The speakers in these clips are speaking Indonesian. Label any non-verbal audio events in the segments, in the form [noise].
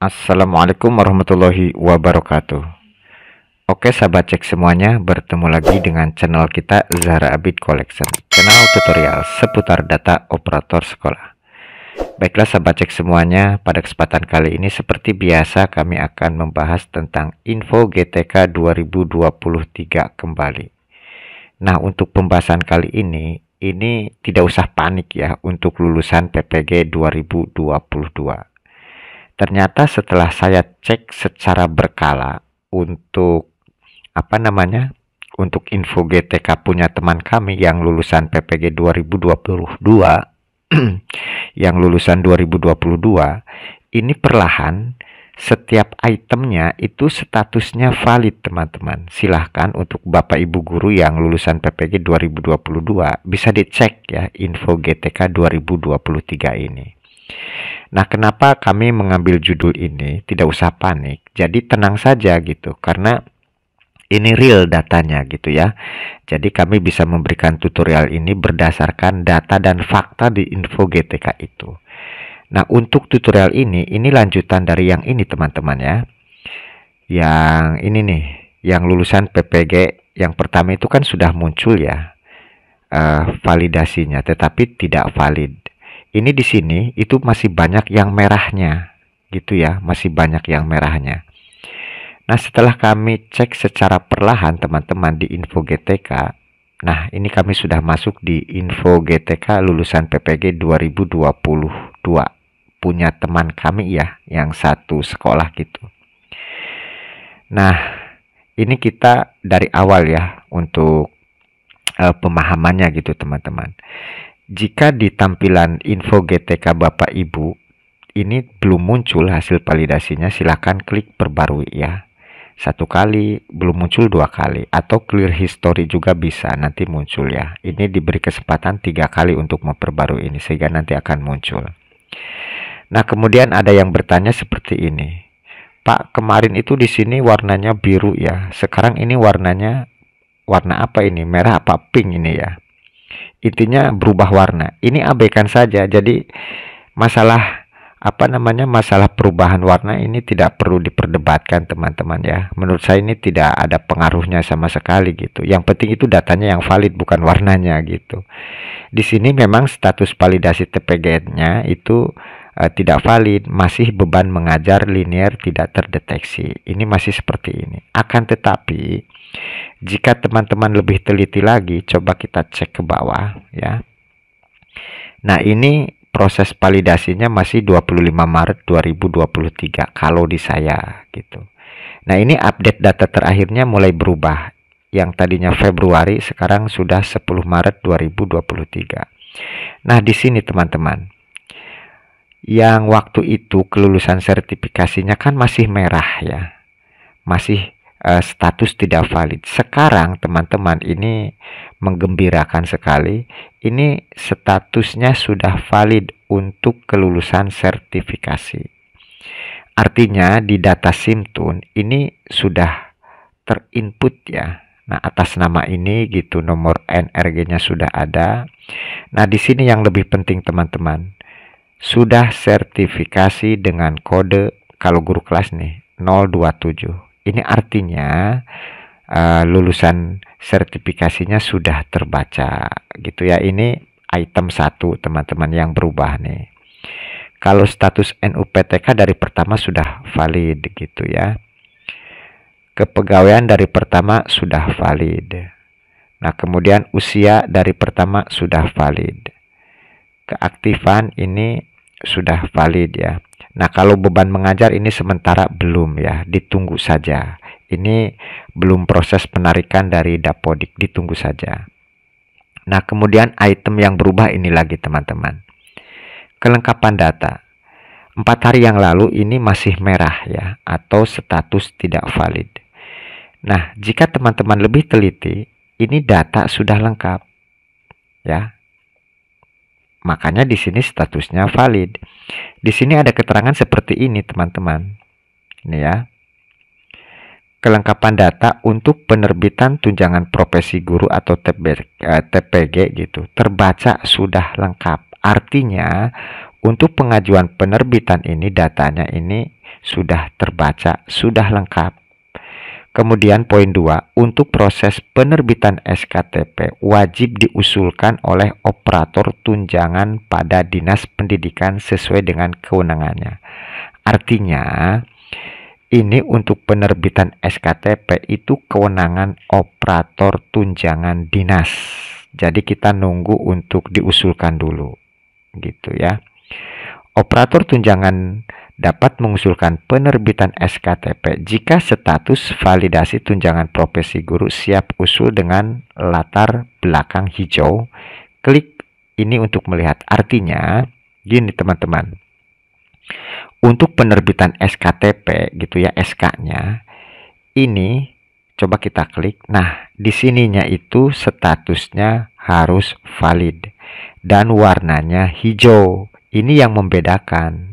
Assalamualaikum warahmatullahi wabarakatuh Oke sahabat cek semuanya bertemu lagi dengan channel kita Zahra Abid Collection Channel tutorial seputar data operator sekolah Baiklah sahabat cek semuanya pada kesempatan kali ini seperti biasa kami akan membahas tentang info GTK 2023 kembali Nah untuk pembahasan kali ini ini tidak usah panik ya untuk lulusan PPG 2022 Ternyata setelah saya cek secara berkala untuk apa namanya? Untuk info GTK punya teman kami yang lulusan PPG 2022 [clears throat] yang lulusan 2022 ini perlahan setiap itemnya itu statusnya valid teman-teman. Silahkan untuk Bapak Ibu guru yang lulusan PPG 2022 bisa dicek ya info GTK 2023 ini. Nah, kenapa kami mengambil judul ini? Tidak usah panik. Jadi tenang saja gitu karena ini real datanya gitu ya. Jadi kami bisa memberikan tutorial ini berdasarkan data dan fakta di info GTK itu. Nah, untuk tutorial ini ini lanjutan dari yang ini teman-teman ya. Yang ini nih, yang lulusan PPG yang pertama itu kan sudah muncul ya uh, validasinya, tetapi tidak valid ini di sini itu masih banyak yang merahnya gitu ya masih banyak yang merahnya nah setelah kami cek secara perlahan teman-teman di info GTK nah ini kami sudah masuk di info GTK lulusan PPG 2022 punya teman kami ya yang satu sekolah gitu nah ini kita dari awal ya untuk uh, pemahamannya gitu teman-teman jika di tampilan info GTK Bapak Ibu ini belum muncul hasil validasinya, silakan klik perbarui ya. Satu kali, belum muncul dua kali, atau clear history juga bisa nanti muncul ya. Ini diberi kesempatan tiga kali untuk memperbarui ini, sehingga nanti akan muncul. Nah, kemudian ada yang bertanya seperti ini. Pak, kemarin itu di sini warnanya biru ya. Sekarang ini warnanya warna apa ini? Merah apa pink ini ya? intinya berubah warna. Ini abaikan saja. Jadi masalah apa namanya masalah perubahan warna ini tidak perlu diperdebatkan teman-teman ya. Menurut saya ini tidak ada pengaruhnya sama sekali gitu. Yang penting itu datanya yang valid bukan warnanya gitu. Di sini memang status validasi tpg nya itu Eh, tidak valid, masih beban mengajar linear tidak terdeteksi. Ini masih seperti ini. Akan tetapi, jika teman-teman lebih teliti lagi, coba kita cek ke bawah ya. Nah, ini proses validasinya masih 25 Maret 2023 kalau di saya gitu. Nah, ini update data terakhirnya mulai berubah. Yang tadinya Februari sekarang sudah 10 Maret 2023. Nah, di sini teman-teman yang waktu itu kelulusan sertifikasinya kan masih merah ya masih uh, status tidak valid sekarang teman-teman ini menggembirakan sekali ini statusnya sudah valid untuk kelulusan sertifikasi artinya di data Simtun ini sudah terinput ya Nah, atas nama ini gitu nomor NRG-nya sudah ada. Nah, di sini yang lebih penting teman-teman sudah sertifikasi dengan kode kalau guru kelas nih 027. Ini artinya uh, lulusan sertifikasinya sudah terbaca gitu ya. Ini item satu teman-teman yang berubah nih. Kalau status NUPTK dari pertama sudah valid gitu ya. Kepegawaian dari pertama sudah valid. Nah, kemudian usia dari pertama sudah valid. Keaktifan ini sudah valid ya. Nah, kalau beban mengajar ini sementara belum ya, ditunggu saja. Ini belum proses penarikan dari dapodik, ditunggu saja. Nah, kemudian item yang berubah ini lagi teman-teman. Kelengkapan data. Empat hari yang lalu ini masih merah ya, atau status tidak valid. Nah, jika teman-teman lebih teliti, ini data sudah lengkap. Ya, Makanya di sini statusnya valid. Di sini ada keterangan seperti ini, teman-teman. Ini ya. Kelengkapan data untuk penerbitan tunjangan profesi guru atau TPG eh, gitu terbaca sudah lengkap. Artinya untuk pengajuan penerbitan ini datanya ini sudah terbaca, sudah lengkap. Kemudian poin 2, untuk proses penerbitan SKTP wajib diusulkan oleh operator tunjangan pada Dinas Pendidikan sesuai dengan kewenangannya. Artinya, ini untuk penerbitan SKTP itu kewenangan operator tunjangan dinas. Jadi kita nunggu untuk diusulkan dulu. Gitu ya. Operator tunjangan dapat mengusulkan penerbitan SKTP jika status validasi tunjangan profesi guru siap usul dengan latar belakang hijau. Klik ini untuk melihat artinya gini teman-teman. Untuk penerbitan SKTP gitu ya SK-nya ini coba kita klik. Nah, di sininya itu statusnya harus valid dan warnanya hijau. Ini yang membedakan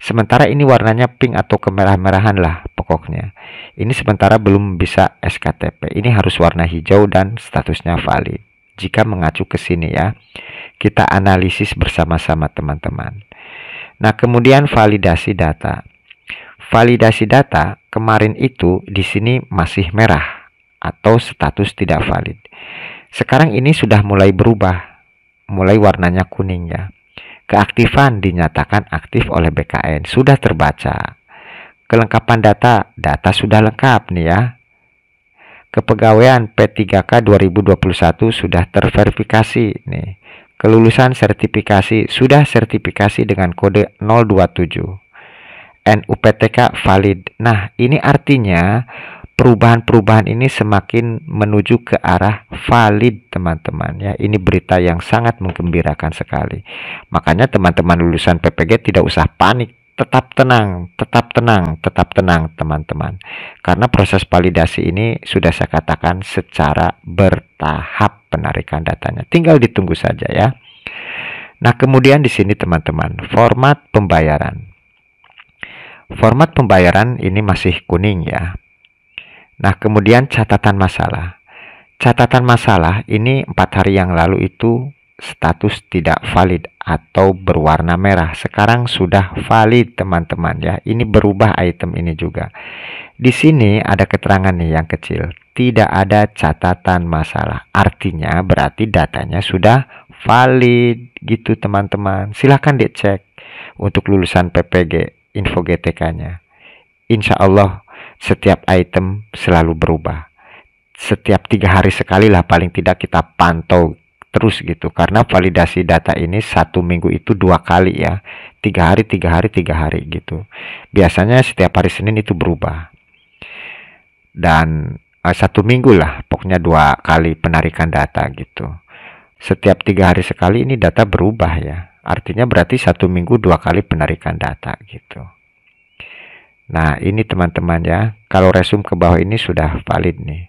Sementara ini warnanya pink atau kemerah-merahan lah pokoknya. Ini sementara belum bisa SKTP. Ini harus warna hijau dan statusnya valid. Jika mengacu ke sini ya, kita analisis bersama-sama teman-teman. Nah, kemudian validasi data. Validasi data kemarin itu di sini masih merah atau status tidak valid. Sekarang ini sudah mulai berubah, mulai warnanya kuning ya. Keaktifan dinyatakan aktif oleh BKN sudah terbaca. Kelengkapan data, data sudah lengkap nih ya. Kepegawaian P3K 2021 sudah terverifikasi nih. Kelulusan sertifikasi sudah sertifikasi dengan kode 027. NUPTK valid. Nah, ini artinya perubahan-perubahan ini semakin menuju ke arah valid teman-teman ya ini berita yang sangat menggembirakan sekali makanya teman-teman lulusan PPG tidak usah panik tetap tenang tetap tenang tetap tenang teman-teman karena proses validasi ini sudah saya katakan secara bertahap penarikan datanya tinggal ditunggu saja ya Nah kemudian di sini teman-teman format pembayaran Format pembayaran ini masih kuning ya Nah, kemudian catatan masalah. Catatan masalah ini empat hari yang lalu itu status tidak valid atau berwarna merah. Sekarang sudah valid teman-teman ya. Ini berubah item ini juga. Di sini ada keterangan nih yang kecil. Tidak ada catatan masalah. Artinya berarti datanya sudah valid gitu teman-teman. Silahkan dicek untuk lulusan PPG info GTK-nya. Insya Allah setiap item selalu berubah. Setiap tiga hari sekali lah paling tidak kita pantau terus gitu karena validasi data ini satu minggu itu dua kali ya tiga hari tiga hari tiga hari gitu biasanya setiap hari Senin itu berubah dan uh, satu minggu lah pokoknya dua kali penarikan data gitu setiap tiga hari sekali ini data berubah ya artinya berarti satu minggu dua kali penarikan data gitu Nah, ini teman-teman ya. Kalau resume ke bawah ini sudah valid nih.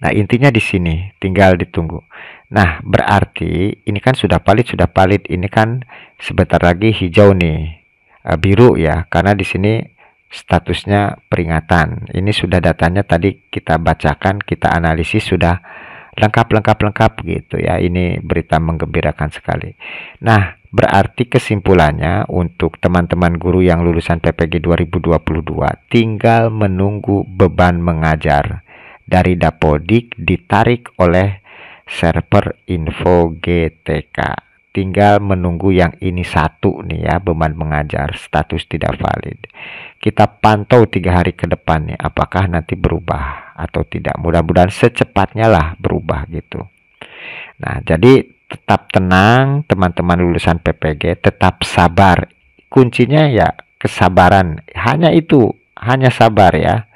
Nah, intinya di sini tinggal ditunggu. Nah, berarti ini kan sudah valid, sudah valid. Ini kan sebentar lagi hijau nih. Eh, biru ya, karena di sini statusnya peringatan. Ini sudah datanya tadi kita bacakan, kita analisis sudah lengkap lengkap lengkap gitu ya. Ini berita menggembirakan sekali. Nah, Berarti kesimpulannya untuk teman-teman guru yang lulusan PPG 2022 tinggal menunggu beban mengajar dari Dapodik ditarik oleh server info GTK. Tinggal menunggu yang ini satu nih ya beban mengajar status tidak valid. Kita pantau tiga hari ke depan nih apakah nanti berubah atau tidak. Mudah-mudahan secepatnya lah berubah gitu. Nah jadi tetap tenang teman-teman lulusan PPG tetap sabar kuncinya ya kesabaran hanya itu hanya sabar ya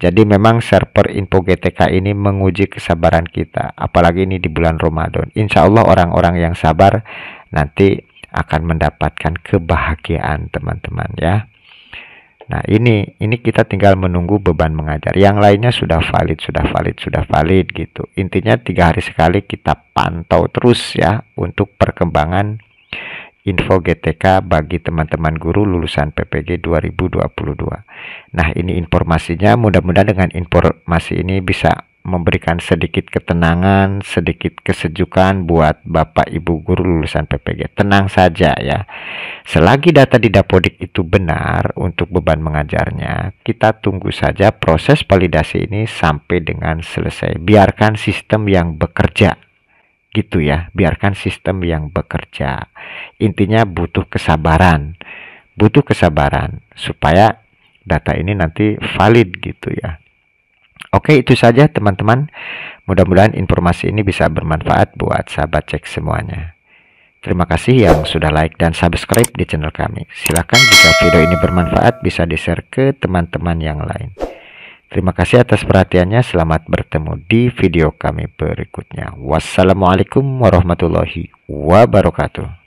jadi memang server info GTK ini menguji kesabaran kita apalagi ini di bulan Ramadan Insya Allah orang-orang yang sabar nanti akan mendapatkan kebahagiaan teman-teman ya Nah ini ini kita tinggal menunggu beban mengajar. Yang lainnya sudah valid, sudah valid, sudah valid gitu. Intinya tiga hari sekali kita pantau terus ya untuk perkembangan info GTK bagi teman-teman guru lulusan PPG 2022. Nah ini informasinya mudah-mudahan dengan informasi ini bisa memberikan sedikit ketenangan, sedikit kesejukan buat Bapak Ibu guru lulusan PPG. Tenang saja ya. Selagi data di Dapodik itu benar untuk beban mengajarnya, kita tunggu saja proses validasi ini sampai dengan selesai. Biarkan sistem yang bekerja. Gitu ya, biarkan sistem yang bekerja. Intinya butuh kesabaran. Butuh kesabaran supaya data ini nanti valid gitu ya. Oke, itu saja teman-teman. Mudah-mudahan informasi ini bisa bermanfaat buat sahabat cek semuanya. Terima kasih yang sudah like dan subscribe di channel kami. Silahkan jika video ini bermanfaat bisa di-share ke teman-teman yang lain. Terima kasih atas perhatiannya. Selamat bertemu di video kami berikutnya. Wassalamualaikum warahmatullahi wabarakatuh.